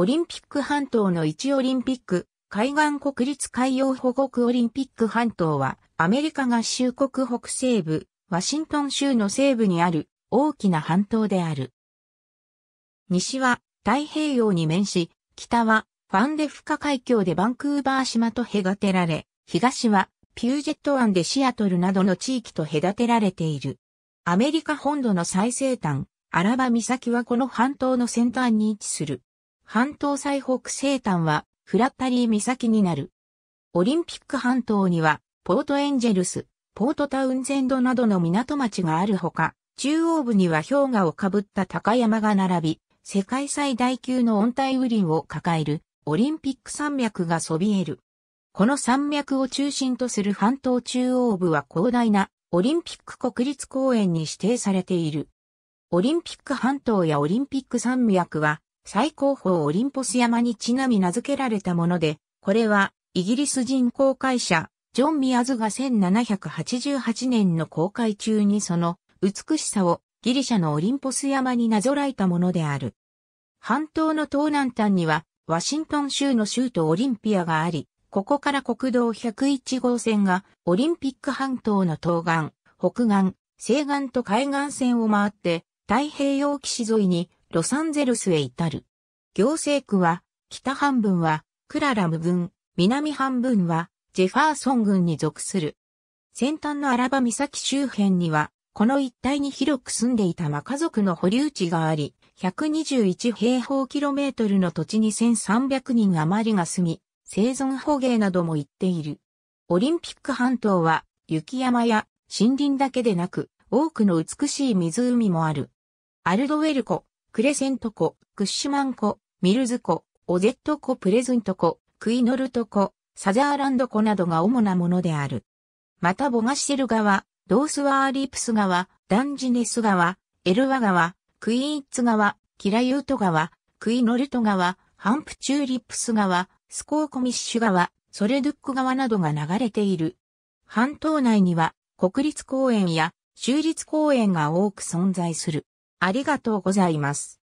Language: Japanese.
オリンピック半島の1オリンピック、海岸国立海洋保護区オリンピック半島は、アメリカ合衆国北西部、ワシントン州の西部にある大きな半島である。西は太平洋に面し、北はファンデフカ海峡でバンクーバー島と隔てられ、東はピュージェット湾でシアトルなどの地域と隔てられている。アメリカ本土の最西端、アラバ岬はこの半島の先端に位置する。半島最北西端はフラッタリー岬になる。オリンピック半島には、ポートエンジェルス、ポートタウンゼンドなどの港町があるほか、中央部には氷河をかぶった高山が並び、世界最大級の温帯雨林を抱えるオリンピック山脈がそびえる。この山脈を中心とする半島中央部は広大なオリンピック国立公園に指定されている。オリンピック半島やオリンピック山脈は最高峰オリンポス山にちなみ名付けられたもので、これはイギリス人航海者、ジョン・ミアズが1788年の航海中にその美しさをギリシャのオリンポス山になぞらえたものである。半島の東南端にはワシントン州の州都オリンピアがあり、ここから国道101号線がオリンピック半島の東岸、北岸、西岸と海岸線を回って太平洋岸沿いにロサンゼルスへ至る。行政区は、北半分は、クララム郡、南半分は、ジェファーソン郡に属する。先端のアラバ岬周辺には、この一帯に広く住んでいたマカ族の保留地があり、121平方キロメートルの土地に1300人余りが住み、生存捕鯨なども行っている。オリンピック半島は、雪山や森林だけでなく、多くの美しい湖もある。アルドウェルコ、クレセント湖、クッシュマン湖、ミルズ湖、オゼット湖プレゼント湖、クイノルト湖、サザーランド湖などが主なものである。またボガシェル川、ドースワーリープス川、ダンジネス川、エルワ川、クイーンツ川、キラユート川、クイノルト川、ハンプチューリップス川、スコーコミッシュ川、ソレドゥック川などが流れている。半島内には国立公園や州立公園が多く存在する。ありがとうございます。